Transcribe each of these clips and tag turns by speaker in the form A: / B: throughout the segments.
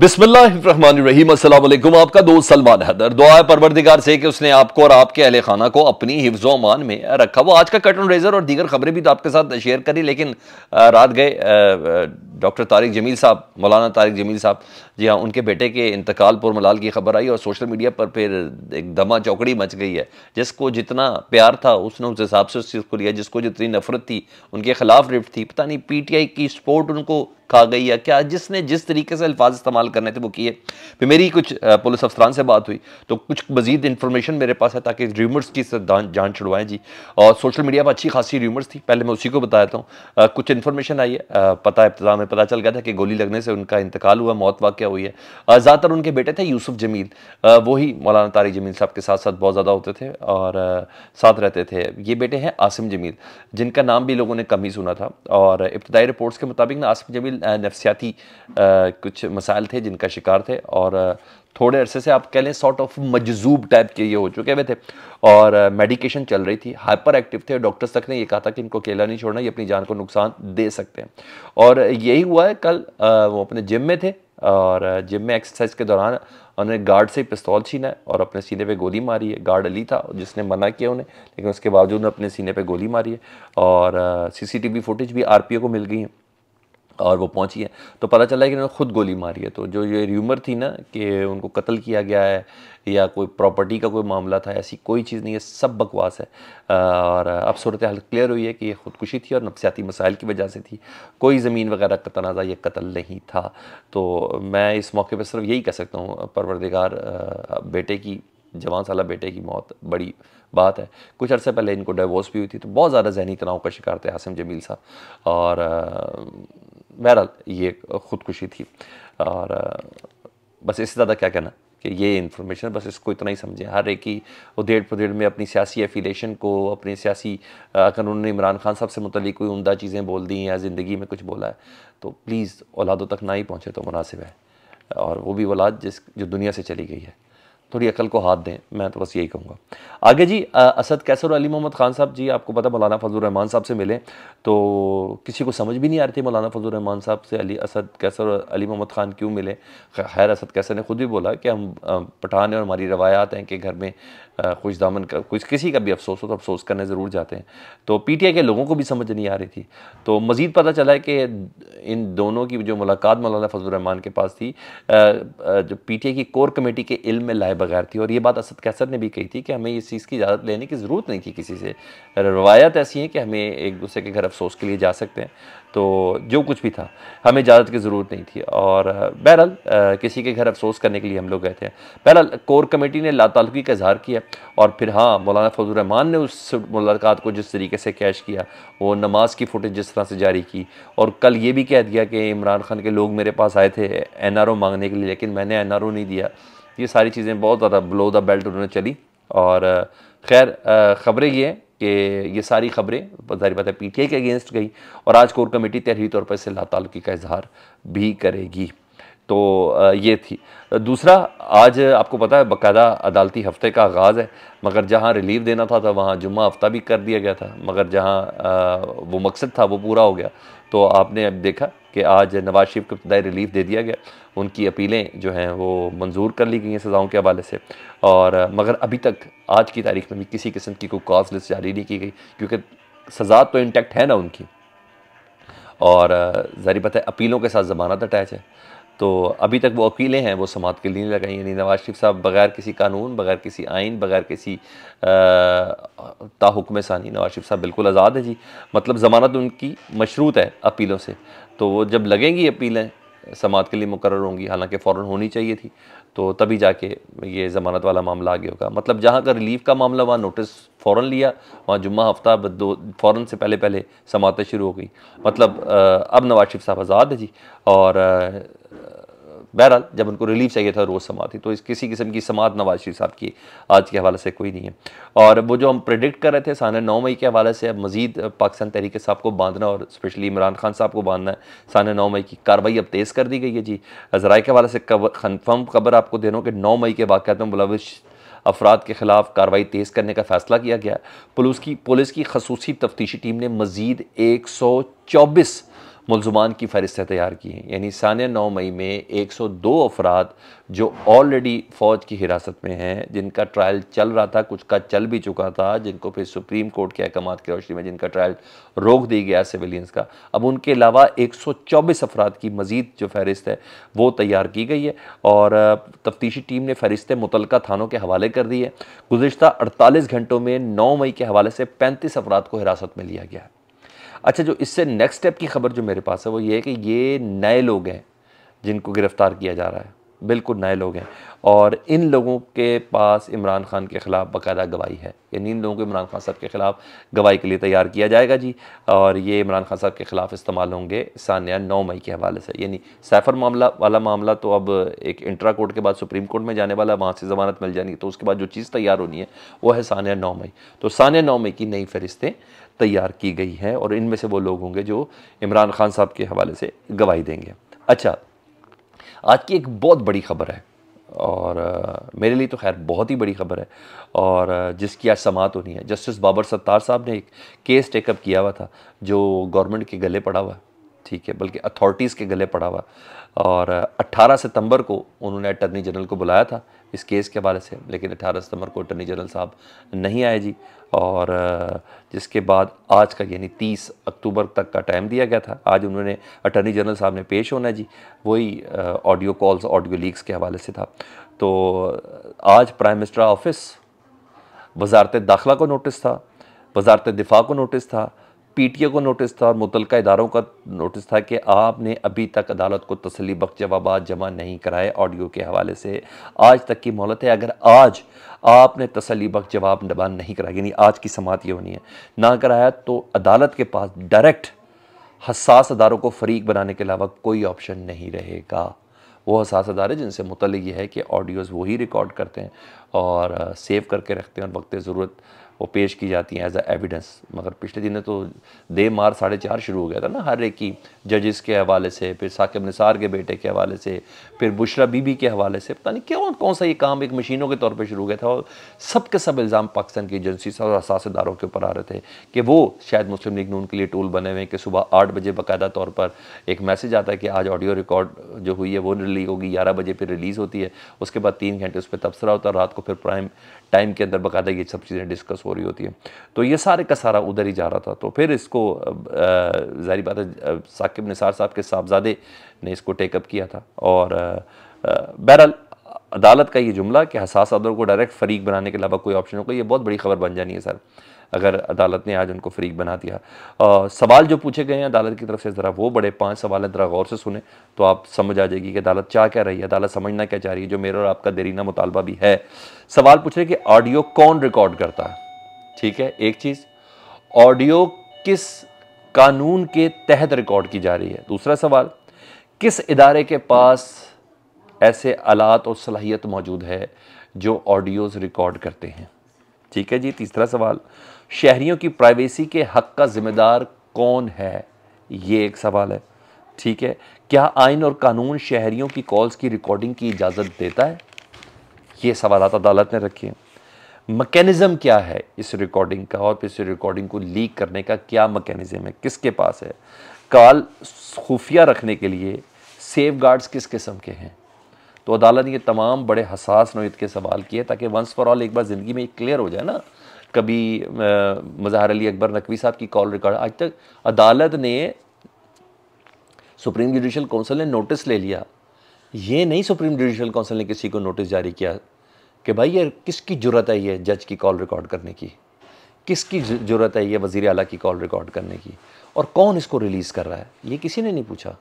A: बिस्मिल्लाम आपका दोस्त सलमान हैदर दुआ है परवरदिगार से कि उसने आपको और आपके अहल खाना को अपनी हिफ्ज अमान में रखा वो आज का कटन रेजर और दीगर खबरें भी तो आपके साथ शेयर करी लेकिन रात गए डॉक्टर तारिक जमील साहब मौलाना तारिक जमील साहब जी हाँ उनके बेटे के इंतकाल पर मलाल की खबर आई और सोशल मीडिया पर फिर एक दमा चौकड़ी मच गई है जिसको जितना प्यार था उसने उस हिसाब से उस चीज़ को लिया जिसको जितनी नफरत थी उनके खिलाफ रिफ्ट थी पता नहीं पी टी आई की सपोर्ट उनको खा गई या क्या जिसने जिस तरीके से अल्फाज इस्तेमाल करने थे वो किए फिर मेरी कुछ पुलिस अफसरान से बात हुई तो कुछ मजीद इन्फॉर्मेशन मेरे पास है ताकि र्यूमर्स की जान छुड़वाएं जी और सोशल मीडिया पर अच्छी खासी र्यूमर्स थी पहले मैं उसी को बताता हूँ कुछ इन्फॉर्मेशन आई है पता इब्तदा में पता चल गया था कि गोली लगने से उनका इंतकाल हुआ मौत वाक्य हुई है ज़्यादातर उनके बेटे थे यूसुफ जमील वही मौलाना तारी जमील साहब के साथ साथ बहुत ज़्यादा होते थे और साथ रहते थे ये बेटे हैं आसिम जमील जिनका नाम भी लोगों ने कम ही सुना था और इब्तदाई रिपोर्ट्स के मुताबिक ना आसिम जमील नफसियाती कुछ मसाइल थे जिनका शिकार थे और थोड़े अरसे से आप कह लें सॉर्ट ऑफ मजजूब टाइप के ये हो चुके हुए थे और मेडिकेशन चल रही थी हाइपर एक्टिव थे डॉक्टर्स तक ने ये कहा था कि इनको अकेला नहीं छोड़ना ये अपनी जान को नुकसान दे सकते हैं और यही हुआ है कल वो अपने जिम में थे और जिम में एक्सरसाइज के दौरान उन्होंने गार्ड से पिस्तौल छीना है और अपने सीने पे गोली मारी है गार्ड अली था जिसने मना किया उन्हें लेकिन उसके बावजूद उन्होंने अपने सीने पे गोली मारी है और सीसीटीवी फुटेज भी आरपीओ को मिल गई है और वो पहुंची है तो पता चला है कि उन्होंने खुद गोली मारी है तो जो ये र्यूमर थी ना कि उनको कत्ल किया गया है या कोई प्रॉपर्टी का कोई मामला था ऐसी कोई चीज़ नहीं है सब बकवास है और अब सूरत हाल क्लियर हुई है कि ये खुदकुशी थी और नफसियाती मसाइल की वजह से थी कोई ज़मीन वगैरह का तनाज़ा या कत्ल नहीं था तो मैं इस मौके पर सिर्फ यही कह सकता हूँ परवरदिगार बेटे की जवान साला बेटे की मौत बड़ी बात है कुछ अर्से पहले इनको डिवोर्स भी हुई थी तो बहुत ज़्यादा जहनी तनाव का शिकार थे आसम जमील साहब और बहरहाल ये ख़ुदकुशी थी और बस इससे ज़्यादा क्या कहना कि ये इन्फॉर्मेशन बस इसको इतना ही समझें हर एक ही उधेड़ पुधेड़ में अपनी सियासी एफिलेशन को अपने सियासी अगर उन्होंने इमरान खान साहब से मतलब कोई उमदा चीज़ें बोल दी या ज़िंदगी में कुछ बोला है तो प्लीज़ औलादों तक ना ही पहुँचे तो मुनासिब है और वो भी औलाद जिस जो दुनिया से चली गई है थोड़ी अकल को हाथ दें मैं तो बस यही कहूँगा आगे जी असद कैसर अली मोहम्मद खान साहब जी आपको पता मौलाना फजल रहमान साहब से मिले तो किसी को समझ भी नहीं आ रही थी मौलाना फजल रहमान साहब से अली असद कैसर अली मोहम्मद खान क्यों मिले खैर असद कैसर ने खुद भी बोला कि हम पठान हैं और हमारी रवायात हैं कि घर में खुश दामन का कुछ किसी का भी अफसोस हो तो अफसोस करने ज़रूर जाते हैं तो पी टी आई के लोगों को भी समझ नहीं आ रही थी तो मज़ीद पता चला है कि इन दोनों की जो मुलाकात मौलाना फजल रहमान के पास थी जो पी टी आई की कोर कमेटी के इल्म में लाइब बगैर थी और ये बात असद कैसर ने भी कही थी कि हमें इस चीज़ की इजाज़त लेने की ज़रूरत नहीं थी किसी से रवायत ऐसी है कि हमें एक दूसरे के घर अफसोस के लिए जा सकते हैं तो जो कुछ भी था हमें इजाज़त की ज़रूरत नहीं थी और बहरहाल किसी के घर अफसोस करने के लिए हम लोग गए थे बहरहाल कोर कमेटी ने लातालुकी का इजहार किया और फिर हाँ मौलाना फजल रहमान ने उस मुलाकात को जिस तरीके से कैश किया वो नमाज की फ़ुटेज जिस तरह से जारी की और कल ये भी कह दिया कि इमरान खान के लोग मेरे पास आए थे एन मांगने के लिए लेकिन मैंने एन नहीं दिया ये सारी चीज़ें बहुत ज़्यादा ब्लो द बेल्ट उन्होंने चली और खैर ख़बरें ये हैं कि ये सारी खबरें जारी बात है पी टी आई के अगेंस्ट गई और आज कोर कमेटी तहरी तौर पर इससे की का इजहार भी करेगी तो ये थी दूसरा आज आपको पता है बकायदा अदालती हफ्ते का आगाज़ है मगर जहाँ रिलीफ देना था, था वहाँ जुम्मा हफ्ता भी कर दिया गया था मगर जहाँ वो मकसद था वो पूरा हो गया तो आपने अब देखा कि आज नवाज शरीफ को इब्तदाई रिलीफ दे दिया गया उनकी अपीलें जो हैं वो मंजूर कर ली गई हैं सज़ाओं के हवाले से और मगर अभी तक आज की तारीख में भी किसी किस्म की कोई कॉज लिस्ट जारी नहीं की गई क्योंकि सज़ा तो इंटैक्ट है ना उनकी और जारी पता है अपीलों के साथ ज़मानत अटैच है तो अभी तक वो अकीलें हैं वो समात के लिए लगाई यानी नवाज शरीफ साहब बगैर किसी कानून बगैर किसी आइन बगैर किसी में सानी नवाज शरीफ साहब बिल्कुल आज़ाद है जी मतलब ज़मानत उनकी मशरूत है अपीलों से तो वो जब लगेंगी अपीलें समात के लिए मुकर होंगी हालांकि फ़ौर होनी चाहिए थी तो तभी जाके ये ज़मानत वाला मामला आगे होगा मतलब जहाँ का रिलीफ का मामला वहाँ नोटिस फ़ौर लिया वहाँ जुम्मा हफ्ता दो फ़ौर से पहले पहले समातें शुरू हो गई मतलब अब नवाज शरीफ साहब आज़ाद है जी और बहरहाल जब उनको रिलीफ चाहिए था रोज़ समाधि तो इस किसी किस्म की समाध नवाज शरीफ साहब की आज के हवाले से कोई नहीं है और वो जो हम प्रडिक्ट कर रहे थे साना नौ मई के हवाले से अब मजीद पाकिस्तान तहरीक साहब को बांधना और स्पेशली इमरान खान साहब को बांधना है साना नौ मई की कार्रवाई अब तेज़ कर दी गई है जी जराए के हवाले से कन्फर्म खबर आपको दे रहा हूँ कि नौ मई के वाक़ में मुलविश अफराद के खिलाफ कार्रवाई तेज़ करने का फैसला किया गया पुलिस की पुलिस की खसूसी तफ्तीशी टीम ने मजीद एक सौ चौबीस मुलजमान की फहरिस्तें तैयार की हैं यानी सानह नौ मई में एक सौ दो अफराद जो ऑलरेडी फ़ौज की हिरासत में हैं जिनका ट्रायल चल रहा था कुछ का चल भी चुका था जिनको फिर सुप्रीम कोर्ट के अहकाम की रोशनी में जिनका ट्रायल रोक दिया गया सिविलियंस का अब उनके अलावा एक सौ चौबीस अफराद की मज़ीद जो फहरिस्त है वो तैयार की गई है और तफ्तीशी टीम ने फहरिस्तें मुतल थानों के हवाले कर दी है गुजशत अड़तालीस घंटों में नौ मई के हवाले से पैंतीस अफराद को हिरासत में लिया गया है अच्छा जो इससे नेक्स्ट स्टेप की खबर जो मेरे पास है वो ये है कि ये नए लोग हैं जिनको गिरफ़्तार किया जा रहा है बिल्कुल नए लोग हैं और इन लोगों के पास इमरान खान के ख़िलाफ़ बाकायदा गवाही है यानी इन लोगों को इमरान खान साहब के ख़िलाफ़ गवाही के लिए तैयार किया जाएगा जी और ये इमरान खान साहब के ख़िलाफ़ इस्तेमाल होंगे सानिया नौ मई के हवाले से यानी सैफर मामला वाला मामला तो अब एक इंट्रा कोर्ट के बाद सुप्रीम कोर्ट में जाने वाला वहाँ से ज़मानत मिल जाएगी तो उसके बाद जो चीज़ तैयार होनी है वो है सानिया नौ मई तो सानिया नौ मई की नई फहरिस्तें तैयार की गई हैं और इनमें से वो लोग होंगे जो इमरान खान साहब के हवाले से गवाही देंगे अच्छा आज की एक बहुत बड़ी खबर है और मेरे लिए तो खैर बहुत ही बड़ी खबर है और जिसकी आज समात होनी है जस्टिस बाबर सत्तार साहब ने एक केस टेकअप किया हुआ था जो गवर्नमेंट के गले पड़ा हुआ ठीक है बल्कि अथॉरिटीज़ के गले पड़ा हुआ और 18 सितंबर को उन्होंने अटर्नी जनरल को बुलाया था इस केस के हवाले से लेकिन 18 सितंबर को अटर्नी जनरल साहब नहीं आए जी और जिसके बाद आज का यानी 30 अक्टूबर तक का टाइम दिया गया था आज उन्होंने अटर्नी जनरल साहब ने पेश होना जी वही ऑडियो कॉल्स ऑडियो लीक्स के हवाले से था तो आज प्राइम मिनिस्टर ऑफिस वजारत दाखिला को नोटिस था वजारत दिफा को नोटिस था पीटीए को नोटिस था और मुतल इदारों का नोटिस था कि आपने अभी तक अदालत को तसली बख्श जवाब जमा नहीं कराए ऑडियो के हवाले से आज तक की मोहलत है अगर आज आपने तसली बख्श जवाब जमा नहीं कराया यानी आज की समात ये होनी है ना कराया तो अदालत के पास डायरेक्ट हसास अदारों को फरीक बनाने के अलावा कोई ऑप्शन नहीं रहेगा वो हसास अदारे जिनसे मुतल ये है कि ऑडियोज़ वही रिकॉर्ड करते हैं और सेव करके रखते हैं और वक्त ज़रूरत वो पेश की जाती हैं एज ए एविडेंस मगर पिछले दिनों तो दे मार साढ़े चार शुरू हो गया था ना हर एक की जजेस के हवाले से फिर साकिब निसार के बेटे के हवाले से फिर बुशरा बीबी के हवाले से पता नहीं क्यों कौन सा ये काम एक मशीनों के तौर पर शुरू हो गया था और सब के सब इल्ज़ाम पाकिस्तान की एजेंसी और असासदारों के ऊपर आ रहे थे कि वो शायद मुस्लिम लीग नून के लिए टूल बने हुए हैं कि सुबह आठ बजे बाकायदा तौर पर एक मैसेज आता है कि आज ऑडियो रिकॉर्ड जो हुई है वो रिलीज होगी ग्यारह बजे फिर रिलीज़ होती है उसके बाद तीन घंटे उस पर तबसरा होता है रात को फिर प्राइम टाइम के अंदर बाकायदा ये सब चीज़ें डिस्कस हो रही होती है तो ये सारे का सारा उधर ही जा रहा था तो फिर इसको ज़ाहिर बात है साकिब निसार साहब के साहबजादे ने इसको टेकअप किया था और बहरहाल अदालत का ये जुमला कि हसास अदर को डायरेक्ट फरीक बनाने के अलावा कोई ऑप्शन होगा ये बहुत बड़ी खबर बन जानी है सर अगर अदालत ने आज उनको फरीक बना दिया आ, सवाल जो पूछे गए हैं अदालत की तरफ से ज़रा वो बड़े पांच सवाल हैं ज़रा गौर से सुने तो आप समझ आ जाएगी कि अदालत चाह क्या रही है अदालत समझना क्या चाह रही है जो मेरा और आपका देरीना मुतालबा भी है सवाल पूछ रहे कि ऑडियो कौन रिकॉर्ड करता है ठीक है एक चीज़ ऑडियो किस कानून के तहत रिकॉर्ड की जा रही है दूसरा सवाल किस इदारे के पास ऐसे आलात और सलाहियत मौजूद है जो ऑडियोज़ रिकॉर्ड करते हैं ठीक है जी तीसरा सवाल शहरीों की प्राइवेसी के हक का ज़िम्मेदार कौन है ये एक सवाल है ठीक है क्या आइन और कानून शहरीों की कॉल्स की रिकॉर्डिंग की इजाज़त देता है ये सवाल अदालत ने रखे हैं मकैनिज़म क्या है इस रिकॉर्डिंग का और इस रिकॉर्डिंग को लीक करने का क्या मकैनिज़म है किसके पास है कॉल खुफिया रखने के लिए सेफ गार्ड्स किस किस्म के हैं तो अदालत ने ये तमाम बड़े हसास नोयत के सवाल किए ताकि वंस फॉर ऑल एक बार ज़िंदगी में क्लियर हो जाए ना कभी मज़ाहर अली अकबर नकवी साहब की कॉल रिकॉर्ड आज तक अदालत ने सुप्रीम जुडिशल काउंसिल ने नोटिस ले लिया ये नहीं सुप्रीम जुडिशल काउंसिल ने किसी को नोटिस जारी किया कि भाई ये किसकी ज़रूरत है ये जज की कॉल रिकॉर्ड करने की किसकी ज़रूरत है ये वज़ी अला की कॉल रिकॉर्ड करने की और कौन इसको रिलीज़ कर रहा है ये किसी ने नहीं पूछा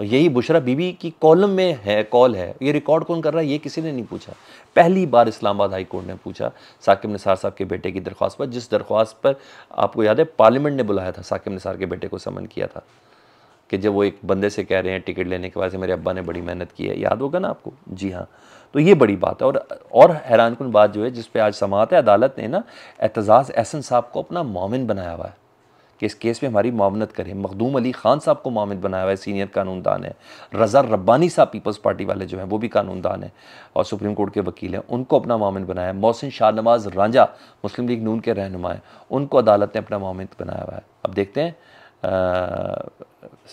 A: यही बुशरा बीबी की कॉलम में है कॉल है ये रिकॉर्ड कौन कर रहा है ये किसी ने नहीं पूछा पहली बार इस्लामाबाद हाई कोर्ट ने पूछा साकिब निसार साहब के बेटे की दरख्वास्त पर जिस दरख्वास्त पर आपको याद है पार्लियामेंट ने बुलाया था साकिब निसार के बेटे को समन किया था कि जब वो एक बंदे से कह रहे हैं टिकट लेने के बाद मेरे अब्बा ने बड़ी मेहनत की है याद होगा ना आपको जी हाँ तो ये बड़ी बात है और और हैरान कन बात जो है जिस पर आज समात है अदालत ने ना एतजाज़ एहसन साहब को अपना मामिन बनाया हुआ है कि इस केस में हमारी मामनत करें मखदूम अली खान साहब को मामिन बनाया हुआ है सीनियर कानूनदान है रज़ा रब्बानी साहब पीपल्स पार्टी वाले जो हैं वो भी कानूनदान है और सुप्रीम कोर्ट के वकील हैं उनको अपना मामिन बनाया है मोहसिन शाहनवाज रांझा मुस्लिम लीग नून के रहनुमा हैं उनको अदालत ने अपना मामिन बनाया हुआ है अब देखते हैं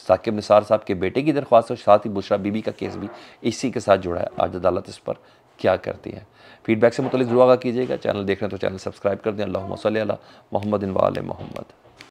A: साकिब निसार साहब के बेटे की दरख्वास्त और साथ ही बुशरा बीबी का केस भी इसी के साथ जुड़ा है आज अदालत इस पर क्या करती है फीडबैक से मुतलिक दुआगा कीजिएगा चैनल देख रहे हैं तो चैनल सब्सक्राइब कर दें अल्लाह सल मोहम्मद इनवाल मोहम्मद